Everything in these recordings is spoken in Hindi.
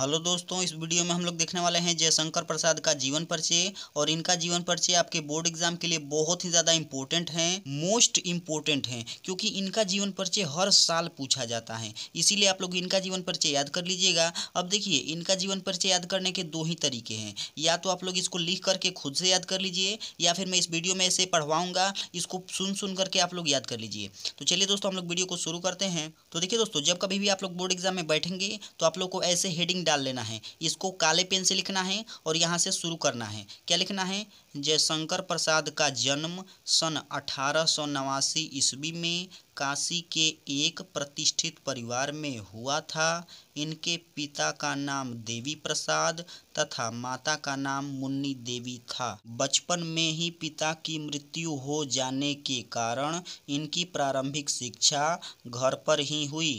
हेलो दोस्तों इस वीडियो में हम लोग देखने वाले हैं जयशंकर प्रसाद का जीवन परिचय और इनका जीवन परिचय आपके बोर्ड एग्जाम के लिए बहुत ही ज़्यादा इम्पोर्टेंट है मोस्ट इम्पोर्टेंट है क्योंकि इनका जीवन परिचय हर साल पूछा जाता है इसीलिए आप लोग इनका जीवन परिचय याद कर लीजिएगा अब देखिए इनका जीवन परिचय याद करने के दो ही तरीके हैं या तो आप लोग इसको लिख करके खुद से याद कर लीजिए या फिर मैं इस वीडियो में इसे पढ़वाऊँगा इसको सुन सुन करके आप लोग याद कर लीजिए तो चलिए दोस्तों हम लोग वीडियो को शुरू करते हैं तो देखिए दोस्तों जब कभी भी आप लोग बोर्ड एग्जाम में बैठेंगे तो आप लोग को ऐसे हेडिंग डाल लेना है इसको काले पेन से लिखना है और यहाँ से शुरू करना है क्या लिखना है जयशंकर प्रसाद का जन्म सन अठारह सौ नवासी ईस्वी में काशी के एक प्रतिष्ठित परिवार में हुआ था इनके पिता का नाम देवी प्रसाद तथा माता का नाम मुन्नी देवी था बचपन में ही पिता की मृत्यु हो जाने के कारण इनकी प्रारंभिक शिक्षा घर पर ही हुई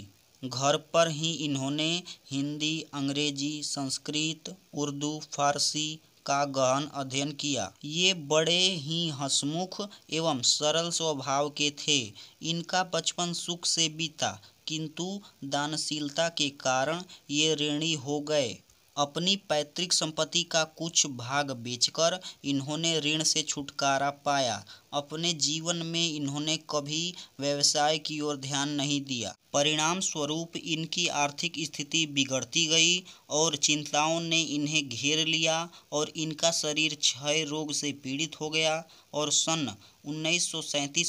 घर पर ही इन्होंने हिंदी अंग्रेजी संस्कृत उर्दू फारसी का गहन अध्ययन किया ये बड़े ही हसमुख एवं सरल स्वभाव के थे इनका बचपन सुख से बीता किंतु दानशीलता के कारण ये ऋणी हो गए अपनी पैतृक संपत्ति का कुछ भाग बेचकर इन्होंने ऋण से छुटकारा पाया अपने जीवन में इन्होंने कभी व्यवसाय की ओर ध्यान नहीं दिया परिणाम स्वरूप इनकी आर्थिक स्थिति बिगड़ती गई और चिंताओं ने इन्हें घेर लिया और इनका शरीर क्षय रोग से पीड़ित हो गया और सन उन्नीस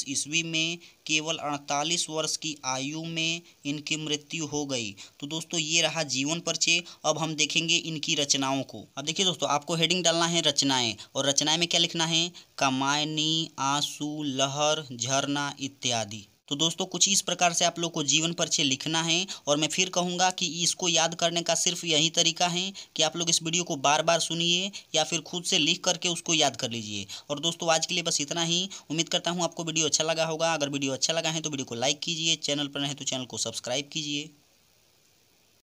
ईस्वी में केवल 48 वर्ष की आयु में इनकी मृत्यु हो गई तो दोस्तों ये रहा जीवन परिचय अब हम देखेंगे इनकी रचनाओं को अब देखिए दोस्तों आपको हेडिंग डालना है रचनाएं और रचनाएं में क्या लिखना है कमायनी आंसू लहर झरना इत्यादि तो दोस्तों कुछ इस प्रकार से आप लोग को जीवन परिचय लिखना है और मैं फिर कहूँगा कि इसको याद करने का सिर्फ यही तरीका है कि आप लोग इस वीडियो को बार बार सुनिए या फिर खुद से लिख करके उसको याद कर लीजिए और दोस्तों आज के लिए बस इतना ही उम्मीद करता हूँ आपको वीडियो अच्छा लगा होगा अगर वीडियो अच्छा लगा है तो वीडियो को लाइक कीजिए चैनल पर नहीं तो चैनल को सब्सक्राइब कीजिए